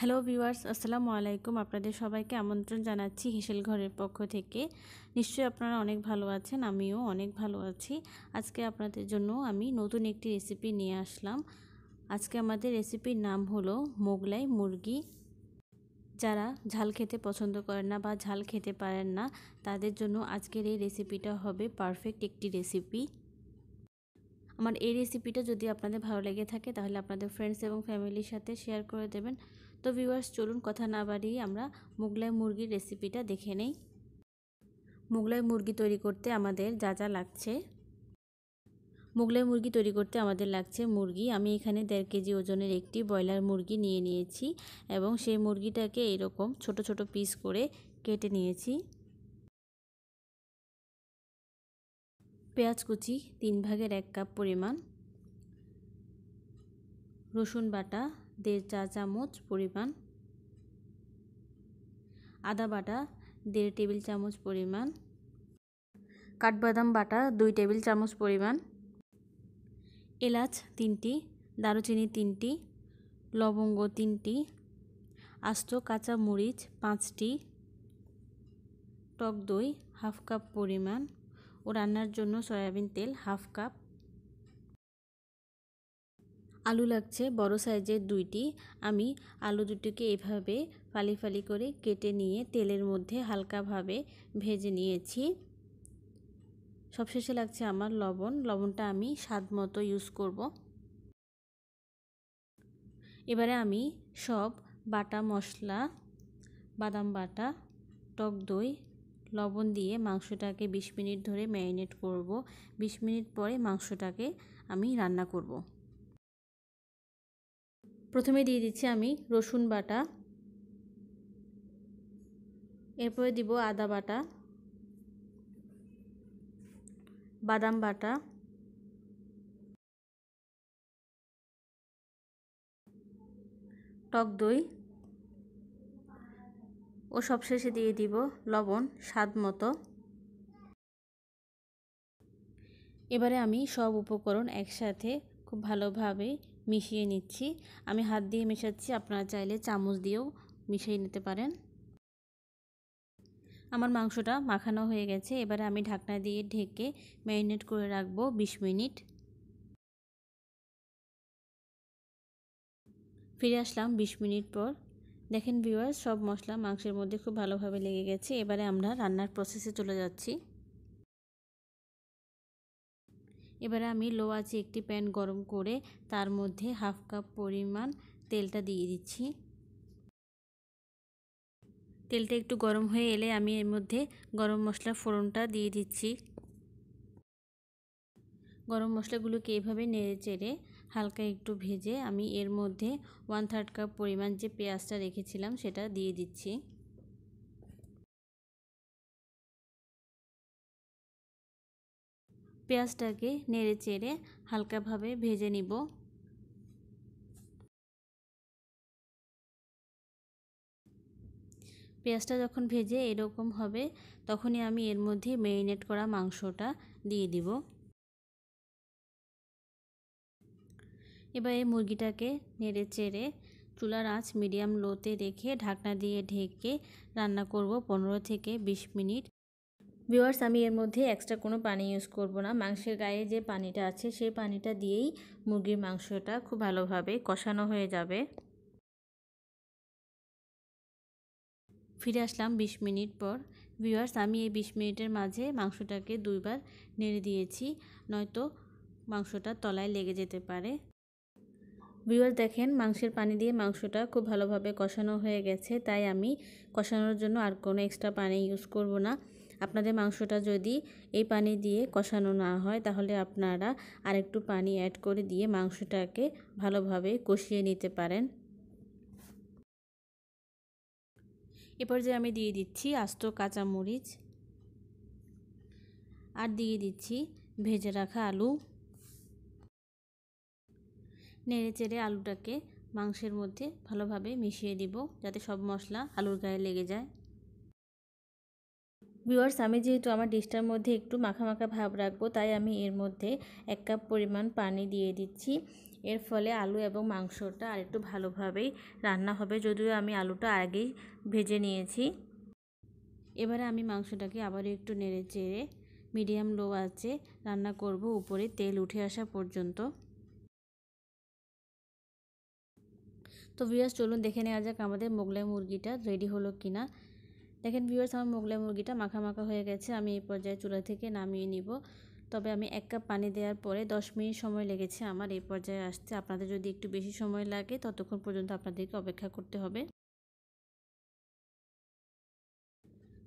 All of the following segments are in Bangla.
হ্যালো ভিউয়ার্স আসসালামু আলাইকুম আপনাদের সবাইকে আমন্ত্রণ জানাচ্ছি হিসেল ঘরের পক্ষ থেকে নিশ্চয়ই আপনারা অনেক ভালো আছেন আমিও অনেক ভালো আছি আজকে আপনাদের জন্য আমি নতুন একটি রেসিপি নিয়ে আসলাম আজকে আমাদের রেসিপির নাম হলো মোগলাই মুরগি যারা ঝাল খেতে পছন্দ করেন না বা ঝাল খেতে পারেন না তাদের জন্য আজকের এই রেসিপিটা হবে পারফেক্ট একটি রেসিপি আমার এই রেসিপিটা যদি আপনাদের ভালো লেগে থাকে তাহলে আপনাদের ফ্রেন্ডস এবং ফ্যামিলির সাথে শেয়ার করে দেবেন তো ভিউয়ার্স চলুন কথা না বাড়িয়ে আমরা মোগলাই মুরগির রেসিপিটা দেখে নেই মোগলাই মুরগি তৈরি করতে আমাদের যা যা লাগছে মোগলাই মুরগি তৈরি করতে আমাদের লাগছে মুরগি আমি এখানে দেড় কেজি ওজনের একটি ব্রয়লার মুরগি নিয়ে নিয়েছি এবং সেই মুরগিটাকে এরকম ছোট ছোট পিস করে কেটে নিয়েছি পেঁয়াজ কুচি তিন ভাগের এক কাপ পরিমাণ রসুন বাটা দেড় চা চামচ পরিমাণ আদা বাটা দেড় টেবিল চামচ পরিমাণ কাঠবাদাম বাটা দুই টেবিল চামচ পরিমাণ এলাচ তিনটি দারুচিনি তিনটি লবঙ্গ তিনটি আস্ত কাঁচা মরিচ পাঁচটি টক দই হাফ কাপ পরিমাণ ও রান্নার জন্য সয়াবিন তেল হাফ কাপ আলু লাগছে বড় সাইজের দুইটি আমি আলু দুটিকে এভাবে ফালি ফালি করে কেটে নিয়ে তেলের মধ্যে হালকাভাবে ভেজে নিয়েছি সবশেষে লাগছে আমার লবণ লবণটা আমি স্বাদ মতো ইউজ করব এবারে আমি সব বাটা মশলা বাদাম বাটা টক দই লবণ দিয়ে মাংসটাকে ২০ মিনিট ধরে ম্যারিনেট করব ২০ মিনিট পরে মাংসটাকে আমি রান্না করব প্রথমে দিয়ে দিচ্ছি আমি রসুন বাটা এরপরে দিব আদা বাটা বাদাম বাটা টক দই ও সবশেষে দিয়ে দিব লবণ স্বাদ মতো এবারে আমি সব উপকরণ একসাথে খুব ভালোভাবে মিশিয়ে নিচ্ছি আমি হাত দিয়ে মেশাচ্ছি আপনারা চাইলে চামচ দিয়েও মিশিয়ে নিতে পারেন আমার মাংসটা মাখানো হয়ে গেছে এবারে আমি ঢাকনা দিয়ে ঢেকে ম্যারিনেট করে রাখবো ২০ মিনিট ফিরে আসলাম ২০ মিনিট পর দেখেন ভিউয়ার সব মশলা মাংসের মধ্যে খুব ভালোভাবে লেগে গেছে এবারে আমরা রান্নার প্রসেসে চলে যাচ্ছি এবারে আমি লো আছে একটি প্যান গরম করে তার মধ্যে হাফ কাপ পরিমাণ তেলটা দিয়ে দিচ্ছি তেলটা একটু গরম হয়ে এলে আমি এর মধ্যে গরম মশলা ফোড়নটা দিয়ে দিচ্ছি গরম মশলাগুলোকে এভাবে নেড়ে চেড়ে হালকা একটু ভেজে আমি এর মধ্যে ওয়ান থার্ড কাপ পরিমাণ যে পেঁয়াজটা রেখেছিলাম সেটা দিয়ে দিচ্ছি পেঁয়াজটাকে নেড়ে চেড়ে হালকাভাবে ভেজে নিব পেঁয়াজটা যখন ভেজে এরকম হবে তখনই আমি এর মধ্যে মেরিনেট করা মাংসটা দিয়ে দিব এবার এই মুরগিটাকে নেড়ে চেড়ে চুলার আঁচ মিডিয়াম লোতে রেখে ঢাকনা দিয়ে ঢেকে রান্না করব পনেরো থেকে বিশ মিনিট ভিওয়ার্স আমি এর মধ্যে এক্সট্রা কোনো পানি ইউজ করব না মাংসের গায়ে যে পানিটা আছে সেই পানিটা দিয়েই মুরগির মাংসটা খুব ভালোভাবে কষানো হয়ে যাবে ফিরে আসলাম ২০ মিনিট পর ভিওয়ার্স আমি এই ২০ মিনিটের মাঝে মাংসটাকে দুইবার নেড়ে দিয়েছি নয়তো মাংসটা তলায় লেগে যেতে পারে ভিওয়ার্স দেখেন মাংসের পানি দিয়ে মাংসটা খুব ভালোভাবে কষানো হয়ে গেছে তাই আমি কষানোর জন্য আর কোনো এক্সট্রা পানি ইউজ করব না আপনাদের মাংসটা যদি এই পানি দিয়ে কষানো না হয় তাহলে আপনারা আরেকটু পানি অ্যাড করে দিয়ে মাংসটাকে ভালোভাবে কষিয়ে নিতে পারেন এরপর যে আমি দিয়ে দিচ্ছি আস্ত কাঁচামরিচ আর দিয়ে দিচ্ছি ভেজে রাখা আলু নেড়ে চেড়ে আলুটাকে মাংসের মধ্যে ভালোভাবে মিশিয়ে দিব যাতে সব মশলা আলুর গায়ে লেগে যায় ভিউয়ার্স আমি যেহেতু আমার ডিশটার মধ্যে একটু মাখা মাখা ভাব রাখবো তাই আমি এর মধ্যে এক কাপ পরিমাণ পানি দিয়ে দিচ্ছি এর ফলে আলু এবং মাংসটা আর একটু ভালোভাবেই রান্না হবে যদিও আমি আলুটা আগেই ভেজে নিয়েছি এবারে আমি মাংসটাকে আবার একটু নেড়ে চেড়ে মিডিয়াম লো আছে রান্না করব উপরে তেল উঠে আসা পর্যন্ত তো ভিউয়ার্স চলুন দেখে নেওয়া যাক আমাদের মোগলাই মুরগিটা রেডি হলো কিনা দেখেন ভিউয়ার্স আমার মোগলাই মুরগিটা মাখা মাখা হয়ে গেছে আমি এই পর্যায়ে চুলা থেকে নামিয়ে নিব তবে আমি এক কাপ পানি দেওয়ার পরে দশ মিনিট সময় লেগেছে আমার এই পর্যায়ে আসতে আপনাদের যদি একটু বেশি সময় লাগে ততক্ষণ পর্যন্ত আপনাদেরকে অপেক্ষা করতে হবে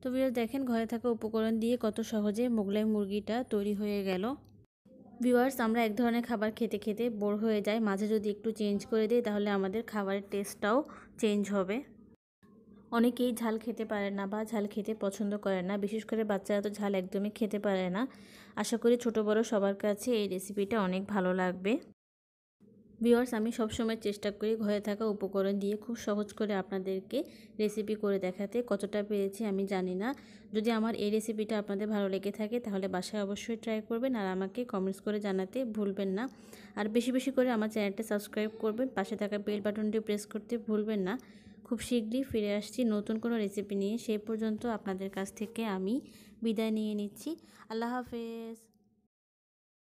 তো ভিউয়ার্স দেখেন ঘরে থাকা উপকরণ দিয়ে কত সহজে মোগলাই মুরগিটা তৈরি হয়ে গেল ভিউয়ার্স আমরা এক ধরনের খাবার খেতে খেতে বোর হয়ে যাই মাঝে যদি একটু চেঞ্জ করে দিই তাহলে আমাদের খাবারের টেস্টটাও চেঞ্জ হবে অনেকেই ঝাল খেতে পারে না বা ঝাল খেতে পছন্দ করে না বিশেষ করে বাচ্চারা তো ঝাল একদমই খেতে পারে না আশা করি ছোট বড় সবার কাছে এই রেসিপিটা অনেক ভালো লাগবে ভিওয়ার্স আমি সবসময় চেষ্টা করি ঘরে থাকা উপকরণ দিয়ে খুব সহজ করে আপনাদেরকে রেসিপি করে দেখাতে কতটা পেয়েছি আমি জানি না যদি আমার এই রেসিপিটা আপনাদের ভালো লেগে থাকে তাহলে বাসায় অবশ্যই ট্রাই করবেন আর আমাকে কমেন্টস করে জানাতে ভুলবেন না আর বেশি বেশি করে আমার চ্যানেলটা সাবস্ক্রাইব করবেন পাশে থাকা বেল বাটনটি প্রেস করতে ভুলবেন না খুব শীঘ্রই ফিরে আসছি নতুন কোনো রেসিপি নিয়ে সেই পর্যন্ত আপনাদের কাছ থেকে আমি বিদায় নিয়ে নিচ্ছি আল্লাহ হাফেজ